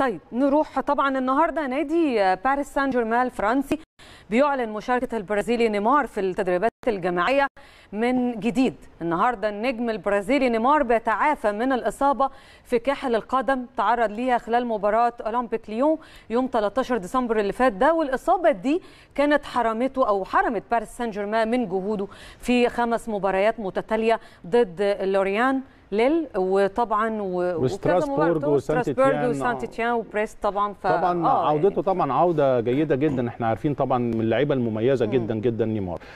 طيب نروح طبعا النهارده نادي باريس سان جيرمان الفرنسي بيعلن مشاركه البرازيلي نيمار في التدريبات الجماعيه من جديد النهارده النجم البرازيلي نيمار بيتعافى من الاصابه في كاحل القدم تعرض ليها خلال مباراه اولمبيك ليون يوم 13 ديسمبر اللي فات ده والاصابه دي كانت حرمته او حرمت باريس سان جيرمان من جهوده في خمس مباريات متتاليه ضد لوريان ليل وطبعا وستراسبورج وسانت تيان وبريست طبعا ف... طبعا آه يعني عودته يعني. طبعا عوده جيده جدا احنا عارفين طبعا من اللعيبه المميزه جدا جدا نيمار